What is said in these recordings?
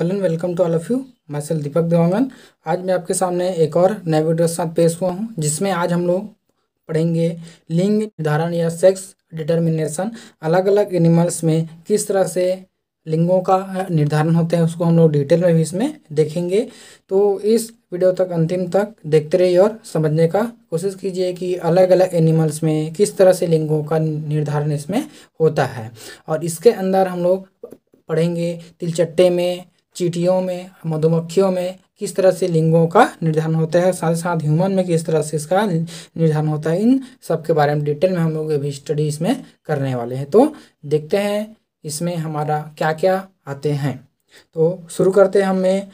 hello and welcome to all of you मैं सल दीपक देवांगन आज मैं आपके सामने एक और नए वीडियो के साथ पेश हुआ हूँ जिसमें आज हम लोग पढ़ेंगे लिंग निर्धारण या सेक्स डिटर्मिनेशन अलग अलग एनिमल्स में किस तरह से लिंगों का निर्धारण होता है उसको हम लोग डिटेल में भी इसमें देखेंगे तो इस वीडियो तक अंतिम तक देखते रहिए और समझने का कोशिश कीजिए कि अलग अलग एनिमल्स में किस तरह से लिंगों का निर्धारण इसमें होता है और इसके अंदर हम लोग पढ़ेंगे तिलचट्टे में चीटियों में मधुमक्खियों में किस तरह से लिंगों का निर्धारण होता है साथ ही साथ ह्यूमन में किस तरह से इसका निर्धारण होता है इन सब के बारे में डिटेल में हम लोग अभी स्टडी इसमें करने वाले हैं तो देखते हैं इसमें हमारा क्या क्या आते हैं तो शुरू करते हैं हमें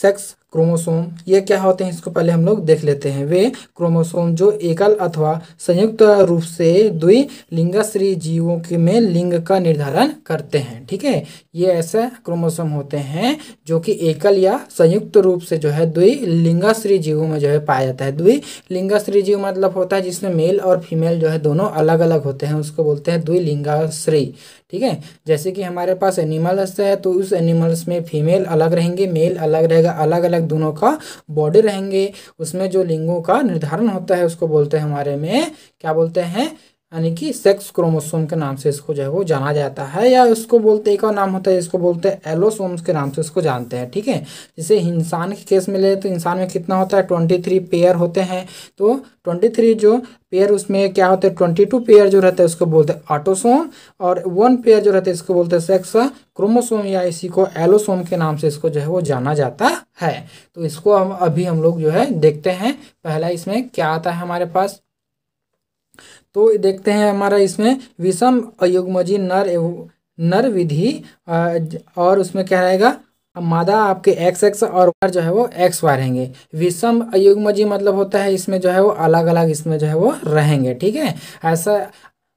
सेक्स क्रोमोसोम ये क्या होते हैं इसको पहले हम लोग देख लेते हैं वे क्रोमोसोम जो एकल अथवा संयुक्त रूप से द्वि लिंगश्री जीवों के में लिंग का निर्धारण करते हैं ठीक है ये ऐसे क्रोमोसोम होते हैं जो कि एकल या संयुक्त रूप से जो है द्वि लिंगश्री जीवों में जो है पाया जाता है द्वि लिंगश्री जीव मतलब होता है जिसमें मेल और फीमेल जो है दोनों अलग अलग होते हैं उसको बोलते हैं लिंगाश्री ठीक है जैसे कि हमारे पास एनिमल्स है तो उस एनिमल्स में फीमेल अलग रहेंगे मेल अलग रहेगा अलग अलग तक दोनों का बॉडी रहेंगे उसमें जो लिंगों का निर्धारण होता है उसको बोलते हैं हमारे में क्या बोलते हैं यानी कि सेक्स क्रोमोसोम के नाम से इसको जो है वो जाना जाता है या उसको बोलते एक और नाम होता है इसको बोलते हैं एलोसोम्स के नाम से इसको जानते हैं ठीक है जैसे इंसान के केस में ले तो इंसान में कितना होता है ट्वेंटी थ्री पेयर होते हैं तो ट्वेंटी थ्री जो पेयर उसमें क्या होते हैं ट्वेंटी टू पेयर जो रहता है उसको बोलते हैं ऑटोसोम और वन पेयर जो रहते हैं इसको बोलते हैं सेक्स क्रोमोसोम या इसी को एलोसोम के नाम से इसको जो है वो जाना जाता है तो इसको हम अभी हम लोग जो है देखते हैं पहला इसमें क्या आता है हमारे पास तो देखते हैं हमारा इसमें विषम अयुग्मजी नर नर विधि और उसमें क्या रहेगा मादा आपके एक्स एक्स और वार जो है वो एक्स वार रहेंगे विषम अयुग्मजी मतलब होता है इसमें जो है वो अलग अलग इसमें जो है वो रहेंगे ठीक है ऐसा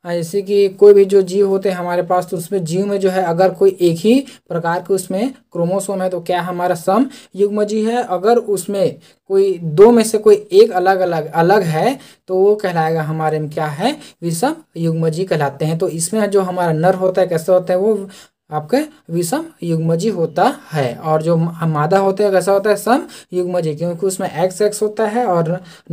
हाँ, जैसे कि कोई भी जो जीव होते हैं हमारे पास तो उसमें जीव में जो है अगर कोई एक ही प्रकार के उसमें क्रोमोसोम है तो क्या हमारा सम युग्म जी है अगर उसमें कोई दो में से कोई एक अलग अलग अलग है तो वो कहलाएगा हमारे में क्या है विषम युग्म जी कहलाते हैं तो इसमें जो हमारा नर होता है कैसे होता है वो आपके विषम युग्मजी होता है और जो मादा होते हैं कैसा होता है सम युग्मजी क्योंकि उसमें एक्स एक्स होता है और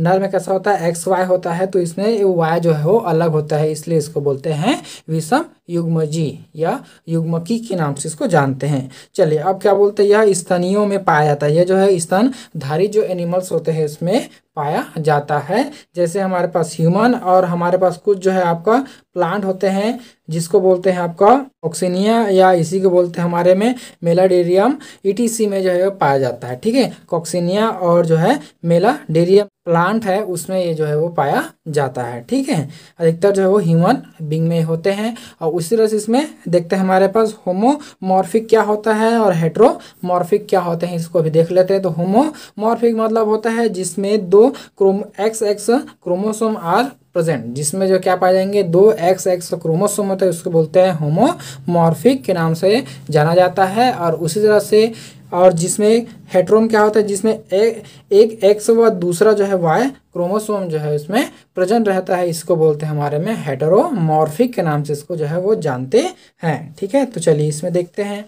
नर में कैसा होता है एक्स वाई होता है तो इसमें वाई जो है वो अलग होता है इसलिए इसको बोलते हैं विषम युग्मजी या युग्मकी के नाम से इसको जानते हैं चलिए अब क्या बोलते हैं यह स्तनियों में पाया जाता है यह जो है स्तनधारी जो एनिमल्स होते हैं इसमें पाया जाता है जैसे हमारे पास ह्यूमन और हमारे पास कुछ जो है आपका प्लांट होते हैं जिसको बोलते हैं आपका ऑक्सीनिया या इसी को बोलते हैं हमारे में मेलाडेरियम ईटीसी में जो है पाया जाता है ठीक है कॉक्सिनिया और जो है मेलाडेरियम प्लांट है उसमें ये जो है वो पाया जाता है ठीक है अधिकतर जो है वो ह्यूमन बिंग में होते हैं और उसी तरह से इसमें देखते हैं हमारे पास होमोमॉर्फिक क्या होता है और हेट्रोमॉर्फिक क्या होते हैं इसको भी देख लेते हैं तो होमोमॉर्फिक मतलब होता है जिसमें दो chrome X X chromosome are present जिसमें जो क्या पाए जाएंगे दो एक्स एक्स क्रोमोसोम होता है उसको बोलते हैं होमोमॉर्फिक के नाम से जाना जाता है और उसी तरह से और जिसमें हेट्रोम क्या होता है जिसमें ए, एक एक्स व दूसरा जो है वाई क्रोमोसोम जो है उसमें प्रेजेंट रहता है इसको बोलते हैं हमारे में हेटरोमॉर्फिक के नाम से इसको जो है वो जानते हैं ठीक है तो चलिए इसमें देखते हैं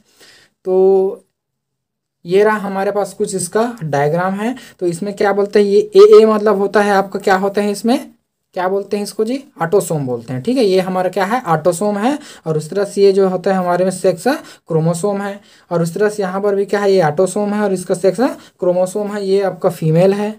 तो ये रहा हमारे पास कुछ इसका डायग्राम है तो इसमें क्या बोलते हैं ये ए ए मतलब होता है आपका क्या होता है इसमें क्या बोलते हैं इसको जी ऑटोसोम बोलते हैं ठीक है ये हमारा क्या है ऑटोसोम है और उस तरह से ये जो होता है हमारे में सेक्स क्रोमोसोम है और उस तरह से यहाँ पर भी क्या है ये ऑटोसोम है और इसका सेक्स क्रोमोसोम है ये आपका फीमेल है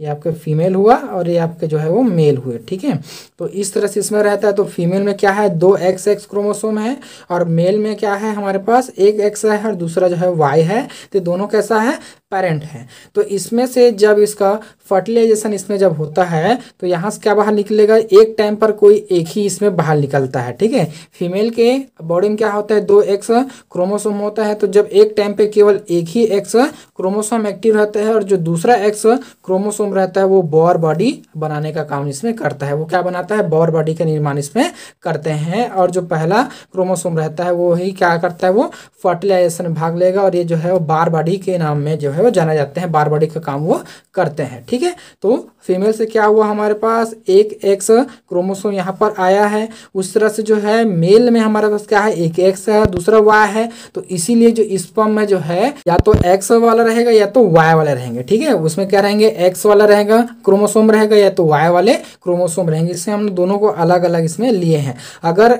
ये आपके फीमेल हुआ और ये आपके जो है वो मेल हुए ठीक है तो इस तरह से इसमें रहता है तो फीमेल में क्या है दो एक्स एक्स क्रोमोसोम है और मेल में क्या है हमारे पास एक एक्स है और दूसरा जो है वाई है तो दोनों कैसा है पेरेंट है तो इसमें से जब इसका फर्टिलाइजेशन इसमें जब होता है तो यहाँ से क्या बाहर निकलेगा एक टाइम पर कोई एक ही इसमें बाहर निकलता है ठीक है फीमेल के बॉडी में क्या होता है दो एक्स क्रोमोसोम होता है तो जब एक टाइम पे केवल एक ही एक्स क्रोमोसोम एक्टिव रहता है और जो दूसरा एक्स क्रोमोसोम रहता है वो बॉर बॉडी बनाने का काम इसमें करता है वो क्या बनाता है बॉर बॉडी का निर्माण इसमें करते हैं और जो पहला क्रोमोसोम रहता है वो ही क्या करता है वो फर्टिलाइजेशन भाग लेगा और ये जो है वो बार बॉडी के नाम में जो है वो जाना जाते हैं बार बॉडी का काम वो करते हैं ठीक है तो फीमेल से क्या हुआ हमारे पास एक एक्स क्रोमोसोम यहाँ पर आया है उस तरह से जो है मेल में हमारे पास क्या है एक एक्स है दूसरा वाई है तो इसीलिए जो स्पम में जो है या तो एक्स वाला रहेगा या तो वाई वाले रहेंगे ठीक है उसमें क्या रहेंगे एक्स वाला रहेगा क्रोमोसोम रहेगा या तो वाई वाले क्रोमोसोम रहेंगे इससे हम दोनों को अलग अलग इसमें लिए हैं अगर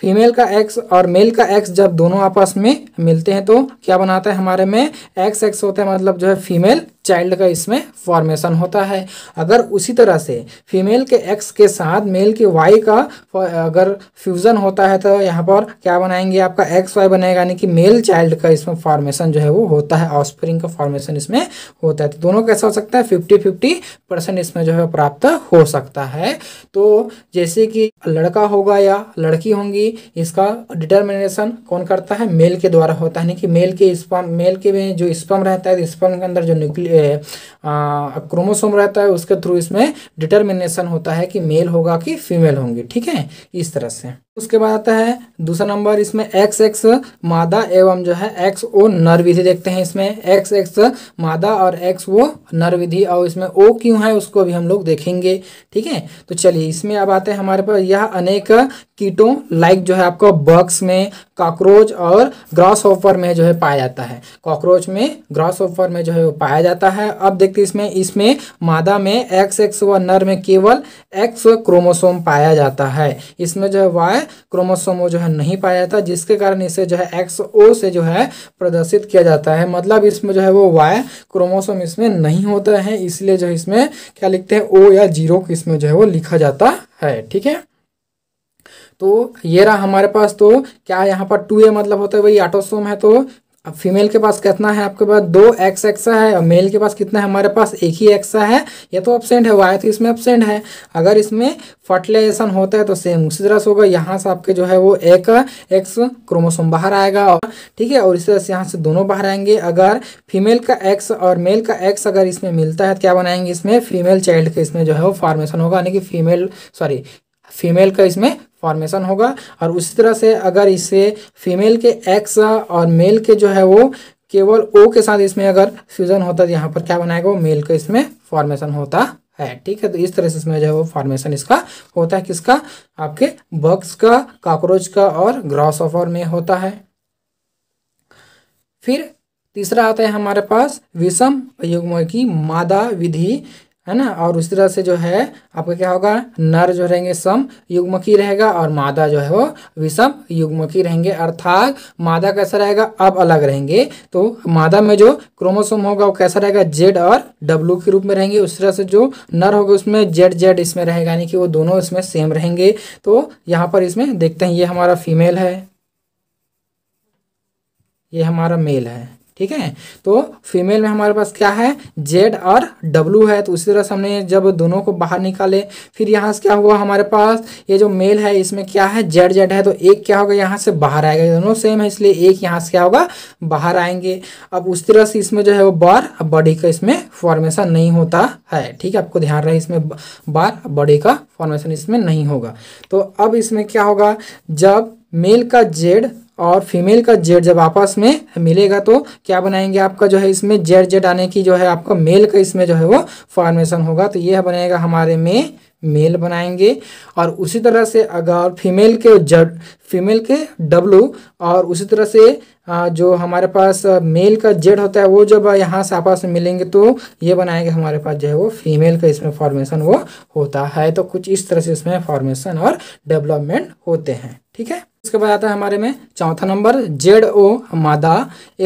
फीमेल का एक्स और मेल का एक्स जब दोनों आपस में मिलते हैं तो क्या बनाता है हमारे में एक्स एक्स होता है मतलब जो है फीमेल चाइल्ड का इसमें फॉर्मेशन होता है अगर उसी तरह से फीमेल के एक्स के साथ मेल के वाई का अगर फ्यूज़न होता है तो यहाँ पर क्या बनाएंगे आपका एक्स वाई बनेगा यानी कि मेल चाइल्ड का इसमें फॉर्मेशन जो है वो होता है ऑस्प्रिंग का फॉर्मेशन इसमें होता है तो दोनों कैसा हो सकता है फिफ्टी फिफ्टी परसेंट इसमें जो है प्राप्त हो सकता है तो जैसे कि लड़का होगा या लड़की होंगी इसका डिटर्मिनेशन कौन करता है मेल के द्वारा होता है यानी कि मेल के स्पम मेल के जो स्पम रहता है स्पम के अंदर जो न्यूक्लियर क्रोमोसोम रहता है उसके थ्रू इसमें डिटर्मिनेशन होता है कि मेल होगा कि फीमेल होंगी ठीक है इस तरह से उसके बाद आता है दूसरा नंबर इसमें एक्स एक्स मादा एवं जो है एक्स ओ नर विधि देखते हैं इसमें एक्स एक्स मादा और एक्स ओ नर विधि और इसमें ओ क्यों है उसको भी हम लोग देखेंगे ठीक है तो चलिए इसमें अब आते हैं हमारे पास यह अनेक कीटों लाइक जो है आपको बक्स में कॉकरोच और ग्रास ऑफर में जो है पाया जाता है कॉकरोच में ग्रास ऑफर में जो है वो पाया जाता है अब देखते हैं इसमें इसमें मादा में एक्स एक्स व नर में केवल एक्स क्रोमोसोम पाया जाता है इसमें जो है वाई क्रोमोसोम जो है नहीं पाया जाता जिसके कारण इसे जो है एक्स ओ से जो है प्रदर्शित किया जाता है मतलब इसमें जो है वो वाई क्रोमोसोम इसमें नहीं होते हैं इसलिए जो है इसमें क्या लिखते हैं ओ या जीरो इसमें जो है वो लिखा जाता है ठीक है तो ये रहा हमारे पास तो क्या यहाँ पर टू ए मतलब होता है वही ऑटोसोम है तो अब फीमेल के पास कितना है आपके पास दो एक्स एक्सा है और मेल के पास कितना है हमारे पास एक ही एक्सा है यह तो अपसेंट है वाई तो इसमें अपसेंट है अगर इसमें फर्टिलाइजेशन होता है तो सेम उसी तरह से होगा यहाँ से आपके जो है वो एक एक्स क्रोमोसोम बाहर आएगा और ठीक है और इसी तरह से यहाँ से दोनों बाहर आएंगे अगर फीमेल का एक्स और मेल का एक्स अगर इसमें मिलता है तो क्या बनाएंगे इसमें फीमेल चाइल्ड का इसमें जो है वो फॉर्मेशन होगा यानी कि फीमेल सॉरी फीमेल का इसमें फॉर्मेशन होगा और उसी तरह से अगर इसे फीमेल के एक्स और मेल के जो है वो केवल ओ के साथ इसमें अगर फ्यूजन होता है तो यहाँ पर क्या बनाएगा वो मेल का इसमें फॉर्मेशन होता है ठीक है तो इस तरह से इसमें जो है वो फॉर्मेशन इसका होता है किसका आपके बग्स का कॉकरोच का और ग्रॉस ऑफर में होता है फिर तीसरा आता है हमारे पास विषम युग्म की मादा विधि है ना और उसी तरह से जो है आपका क्या होगा नर जो रहेंगे सम युग्मकी रहेगा और मादा जो है वो विषम युग्मकी रहेंगे अर्थात मादा कैसा रहेगा अब अलग रहेंगे तो मादा में जो क्रोमोसोम होगा वो कैसा रहेगा जेड और डब्लू के रूप में रहेंगे उस तरह से जो नर होगा उसमें जेड जेड इसमें रहेगा यानी कि वो दोनों इसमें सेम रहेंगे तो यहाँ पर इसमें देखते हैं ये हमारा फीमेल है ये हमारा मेल है ठीक है तो फीमेल में हमारे पास क्या है जेड और डब्लू है तो उसी तरह से हमने जब दोनों को बाहर निकाले फिर यहाँ से क्या हुआ हमारे पास ये जो मेल है इसमें क्या है जेड जेड है तो एक क्या होगा यहाँ से बाहर आएगा दोनों सेम है इसलिए एक यहाँ से क्या होगा बाहर आएंगे अब उस तरह से इसमें जो है वो बार बॉडी का इसमें फॉर्मेशन नहीं होता है ठीक है आपको ध्यान रहे इसमें बार बॉडी का फॉर्मेशन इसमें नहीं होगा तो अब इसमें क्या होगा जब मेल का जेड और फीमेल का जेड जब आपस में मिलेगा तो क्या बनाएंगे आपका जो है इसमें जेड जेड आने की जो है आपका मेल का इसमें जो है वो फॉर्मेशन होगा तो यह बनेगा हमारे में मेल बनाएंगे और उसी तरह से अगर फीमेल के जड फीमेल के डब्लू और उसी तरह से जो हमारे पास मेल का जेड होता है वो जब यहाँ से आपस में मिलेंगे तो ये बनाएंगे हमारे पास जो है वो फीमेल का इसमें फॉर्मेशन वो होता है तो कुछ इस तरह से इसमें फॉर्मेशन और डेवलपमेंट होते हैं ठीक है उसके बाद आता है हमारे में चौथा नंबर जेड ओ मादा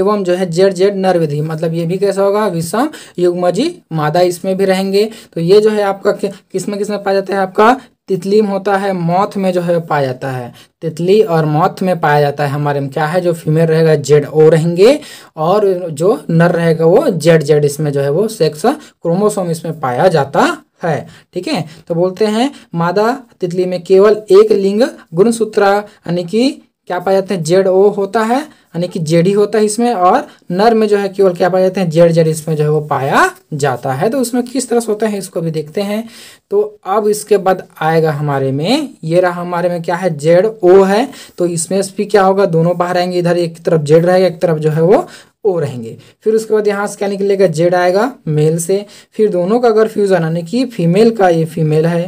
एवं जो है जेड जेड नरविधि मतलब ये भी कैसा होगा विषम युग्मजी मादा इसमें भी रहेंगे तो ये जो है आपका किसमें किसमें पाया जाता है आपका तितली में होता है मौत में जो है पाया जाता है तितली और मौत में पाया जाता है हमारे में क्या है जो फीमेल रहेगा जेड ओ रहेंगे और जो नर रहेगा वो जेड जेड इसमें जो है वो सेक्स क्रोमोसोम इसमें पाया जाता है ठीक है तो बोलते हैं मादा तितली में केवल एक लिंग गुणसूत्रा यानी कि क्या पाए जाते हैं जेड ओ होता है यानी कि जेड ही होता है इसमें और नर में जो है केवल क्या पाए जाते हैं जेड जेड इसमें जो है वो पाया जाता है तो उसमें किस तरह से होता है इसको भी देखते हैं तो अब इसके बाद आएगा हमारे में ये रहा हमारे में क्या है जेड ओ है तो इसमें भी क्या होगा दोनों बाहर आएंगे इधर एक तरफ जेड रहेगा एक तरफ जो है वो ओ रहेंगे फिर उसके बाद यहाँ से क्या निकलेगा जेड आएगा मेल से फिर दोनों का अगर फ्यूजन यानी कि फीमेल का ये फीमेल है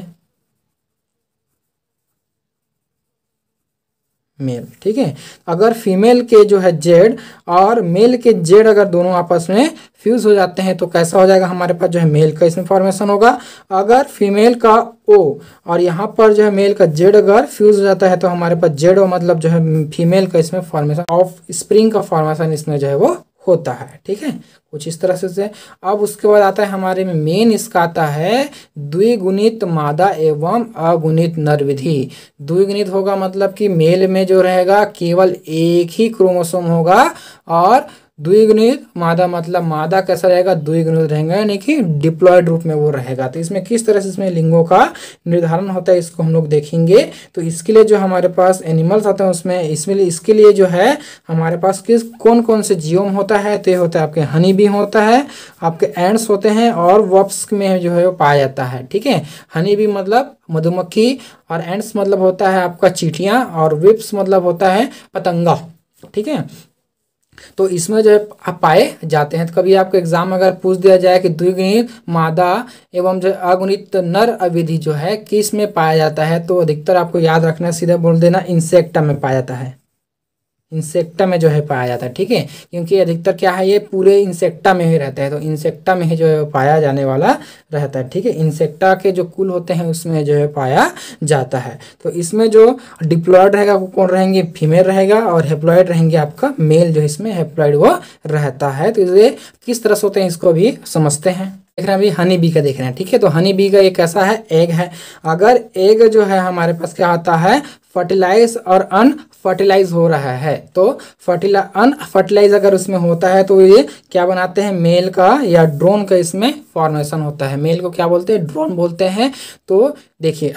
मेल ठीक है अगर फीमेल के जो है जेड और मेल के जेड अगर दोनों आपस में फ्यूज हो जाते हैं तो कैसा हो जाएगा हमारे पास जो है मेल का इसमें फॉर्मेशन होगा अगर फीमेल का ओ और यहाँ पर जो है मेल का जेड अगर फ्यूज हो जाता है तो हमारे पास जेड ओ मतलब जो है फीमेल का इसमें फॉर्मेशन ऑफ स्प्रिंग का फॉर्मेशन इसमें जो है वो होता है ठीक है कुछ इस तरह से अब उसके बाद आता है हमारे में मेन इसका आता है द्विगुणित मादा एवं अगुणित नर विधि द्विगुणित होगा मतलब कि मेल में जो रहेगा केवल एक ही क्रोमोसोम होगा और द्विगुणित मादा मतलब मादा कैसा रहेगा द्विगुणित रहेगा यानी कि डिप्लॉयड रूप में वो रहेगा तो इसमें किस तरह से इसमें लिंगों का निर्धारण होता है इसको हम लोग देखेंगे तो इसके लिए जो हमारे पास एनिमल्स आते हैं उसमें इसमें इसके लिए जो है हमारे पास किस कौन कौन से जीवम होता है तो ये होता है आपके हनी भी होता है आपके एंड्स होते हैं और वप्स में जो है वो पाया जाता है ठीक है हनी भी मतलब मधुमक्खी और एंड्स मतलब होता है आपका चीटियाँ और विप्स मतलब होता है पतंगा ठीक है तो इसमें जो है पाए जाते हैं तो कभी आपको एग्जाम में अगर पूछ दिया जाए कि द्विगुणित मादा एवं जो अगुणित नर अविधि जो है किस में पाया जाता है तो अधिकतर आपको याद रखना सीधा बोल देना इंसेक्टा में पाया जाता है इंसेक्टा में जो है पाया जाता है ठीक है क्योंकि अधिकतर क्या है ये पूरे इंसेक्टा में ही रहता है तो इंसेक्टा में ही जो है पाया जाने वाला रहता है ठीक है इंसेक्टा के जो कुल होते हैं उसमें जो है पाया जाता है तो इसमें जो डिप्लॉयड रहेगा वो कौन रहेंगे फीमेल रहेगा और हेप्लॉयड रहेंगे आपका मेल जो इसमें हेप्लॉयड वो रहता है तो इसलिए किस तरह से होते हैं इसको भी समझते हैं देख रहे हैं अभी हनी बी का देख रहे हैं ठीक है तो हनी बी का एक ऐसा है एग है अगर एग जो है हमारे पास क्या आता है फर्टिलाइज और अनफर्टिलाइज हो रहा है तो फर्टिला अनफर्टिलाइज अगर उसमें होता है तो ये क्या बनाते हैं मेल का या ड्रोन का इसमें फॉर्मेशन होता है मेल को क्या बोलते हैं ड्रोन बोलते हैं तो देखिए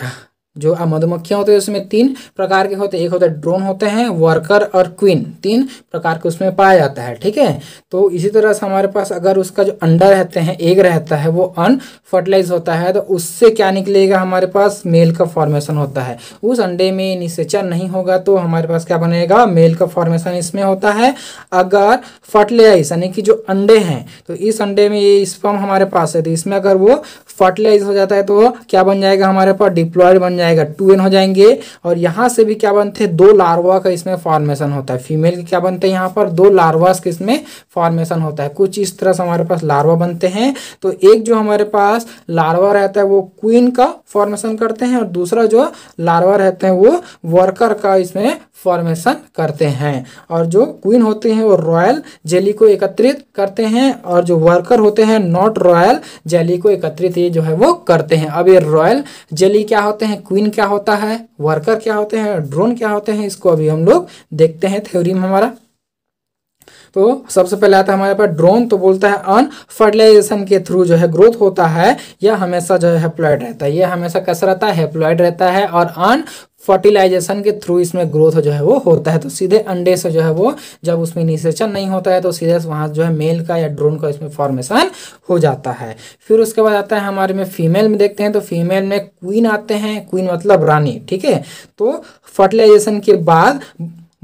जो मधुमक्खियाँ होती है उसमें तीन प्रकार के होते हैं एक होता है ड्रोन होते हैं वर्कर और क्वीन तीन प्रकार के उसमें पाया जाता है ठीक है तो इसी तरह से हमारे पास अगर उसका जो अंडा रहते हैं एग रहता है वो अनफर्टिलाइज होता है तो उससे क्या निकलेगा हमारे पास मेल का फॉर्मेशन होता है उस अंडे में निशेचन नहीं होगा तो हमारे पास क्या बनेगा मेल का फॉर्मेशन इसमें होता है अगर फर्टिलाइज यानी कि जो अंडे हैं तो इस अंडे में ये स्पम हमारे पास है तो इसमें अगर वो फर्टिलाइज हो जाता है तो क्या बन जाएगा हमारे पास डिप्लॉयड बन जाएगा टू एन हो जाएंगे और यहाँ से भी क्या बनते हैं दो लार्वा का इसमें फॉर्मेशन होता है फीमेल के क्या बनते हैं यहाँ पर दो लार्वास के इसमें फॉर्मेशन होता है कुछ इस तरह से हमारे पास लार्वा बनते हैं तो एक जो हमारे पास लार्वा रहता है वो क्वीन का फॉर्मेशन करते हैं और दूसरा जो लार्वा रहते हैं वो वर्कर का इसमें फॉर्मेशन करते हैं और जो क्वीन होते हैं वो रॉयल जेली को एकत्रित करते हैं और जो वर्कर होते हैं नॉट रॉयल जेली को एकत्रित ये जो है वो करते हैं अब ये रॉयल जेली क्या होते हैं क्वीन क्या होता है वर्कर क्या होते हैं ड्रोन क्या होते हैं इसको अभी हम लोग देखते हैं थ्योरी में हमारा तो सबसे पहले आता है हमारे पास ड्रोन तो बोलता है अन फर्टिलाइजेशन के थ्रू जो है ग्रोथ होता है यह हमेशा जो है हेप्लॉयड रहता है यह हमेशा कैसा रहता है हेप्लॉयड रहता है और अन फर्टिलाइजेशन के थ्रू इसमें ग्रोथ जो है वो होता है तो सीधे अंडे से जो है वो जब उसमें निषेचन नहीं होता है तो सीधे वहाँ जो है मेल का या ड्रोन का इसमें फॉर्मेशन हो जाता है फिर उसके बाद आता है हमारे में फीमेल में देखते हैं तो फीमेल में क्वीन आते हैं क्वीन मतलब रानी ठीक है तो फर्टिलाइजेशन के बाद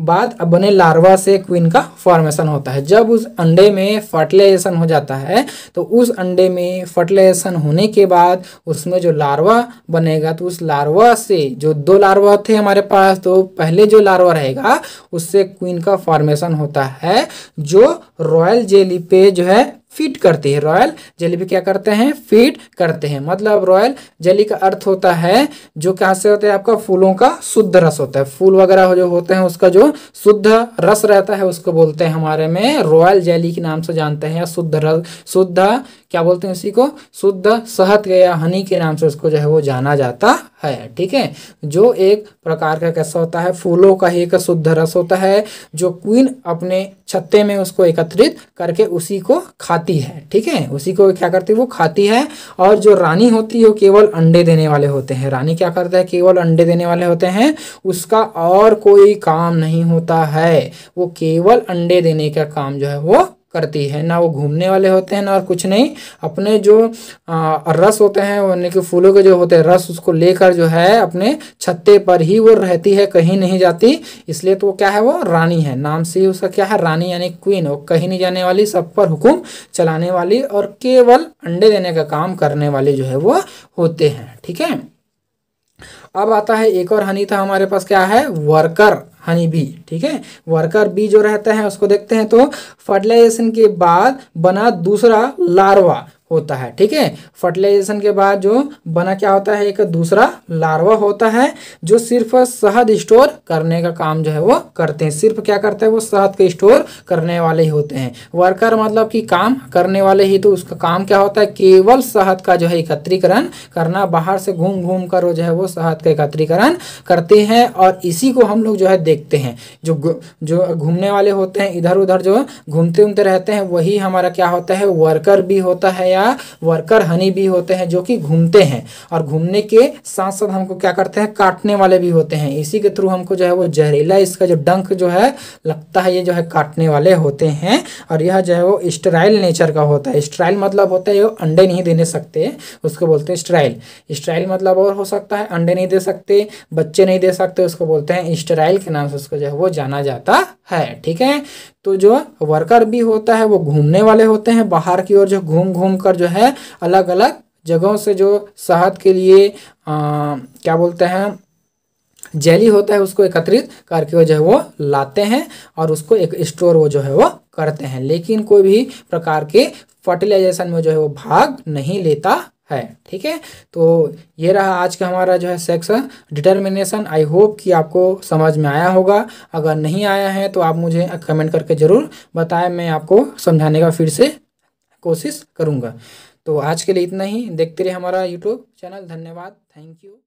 बाद अब बने लार्वा से क्वीन का फॉर्मेशन होता है जब उस अंडे में फर्टिलाइजेशन हो जाता है तो उस अंडे में फर्टिलाइजेशन होने के बाद उसमें जो लार्वा बनेगा तो उस लार्वा से जो दो लार्वा थे हमारे पास तो पहले जो लार्वा रहेगा उससे क्वीन का फॉर्मेशन होता है जो रॉयल जेली पे जो है फिट करती है रॉयल जेली भी क्या करते हैं फिट करते हैं मतलब रॉयल जेली का अर्थ होता है जो कहा से होता है आपका फूलों का शुद्ध रस होता है फूल वगैरह जो होते हैं उसका जो शुद्ध रस रहता है उसको बोलते हैं हमारे में रॉयल जेली के नाम से जानते हैं या शुद्ध रस शुद्ध क्या बोलते हैं उसी को शुद्ध सहत या हनी के नाम से उसको जो है वो जाना जाता है ठीक है जो एक प्रकार का कैसा होता है फूलों का ही एक शुद्ध रस होता है जो क्वीन अपने छत्ते में उसको एकत्रित करके उसी को खाती है ठीक है उसी को क्या करती है वो खाती है और जो रानी होती है वो केवल अंडे देने वाले होते हैं रानी क्या करता है केवल अंडे देने वाले होते हैं उसका और कोई काम नहीं होता है वो केवल अंडे देने का काम जो है वो करती है ना वो घूमने वाले होते हैं ना और कुछ नहीं अपने जो आ, रस होते हैं यानी कि फूलों के जो होते हैं रस उसको लेकर जो है अपने छत्ते पर ही वो रहती है कहीं नहीं जाती इसलिए तो वो क्या है वो रानी है नाम से उसका क्या है रानी यानी क्वीन वो कहीं नहीं जाने वाली सब पर हुक्म चलाने वाली और केवल अंडे देने का काम करने वाले जो है वो होते हैं ठीक है अब आता है एक और हनी था हमारे पास क्या है वर्कर हनी बी ठीक है वर्कर बी जो रहता है उसको देखते हैं तो फर्टिलाइजेशन के बाद बना दूसरा लार्वा होता है ठीक है फर्टिलाइजेशन के बाद जो बना क्या होता है एक दूसरा लार्वा होता है जो सिर्फ शहद स्टोर करने का काम जो है वो करते हैं सिर्फ क्या करता है वो शहद को स्टोर करने वाले ही होते हैं वर्कर मतलब कि काम करने वाले ही तो उसका काम क्या होता है केवल शहद का जो है एकत्रीकरण करना बाहर से घूम घूम कर जो है वो शहद का एकत्रीकरण करते हैं और इसी को हम लोग जो है देखते हैं जो जो घूमने वाले होते हैं इधर उधर जो घूमते उमते रहते हैं वही हमारा क्या होता है वर्कर भी होता है या या वर्कर हनी भी होते हैं जो कि घूमते हैं और घूमने के साथ साथ हमको क्या करते हैं काटने वाले भी होते हैं इसी के थ्रू हमको जो है वो जहरीला इसका जो डंक जो है लगता है ये जो है काटने वाले होते हैं और यह जो है वो स्ट्राइल नेचर का होता है स्ट्राइल मतलब होता है ये अंडे नहीं देने सकते उसको बोलते हैं स्ट्राइल स्ट्राइल मतलब और हो सकता है अंडे नहीं दे सकते बच्चे नहीं दे सकते उसको बोलते हैं स्ट्राइल के नाम से उसको जो है वो जाना जाता है ठीक है तो जो वर्कर भी होता है वो घूमने वाले होते हैं बाहर की ओर जो घूम घूम कर होकर जो है अलग अलग जगहों से जो शहद के लिए आ, क्या बोलते हैं जेली होता है उसको एकत्रित करके वो जो है वो लाते हैं और उसको एक स्टोर वो जो है वो करते हैं लेकिन कोई भी प्रकार के फर्टिलाइजेशन में जो है वो भाग नहीं लेता है ठीक है तो ये रहा आज का हमारा जो है सेक्स डिटर्मिनेशन आई होप कि आपको समझ में आया होगा अगर नहीं आया है तो आप मुझे कमेंट करके ज़रूर बताएं मैं आपको समझाने का फिर से कोशिश करूँगा तो आज के लिए इतना ही देखते रहे हमारा यूट्यूब चैनल धन्यवाद थैंक यू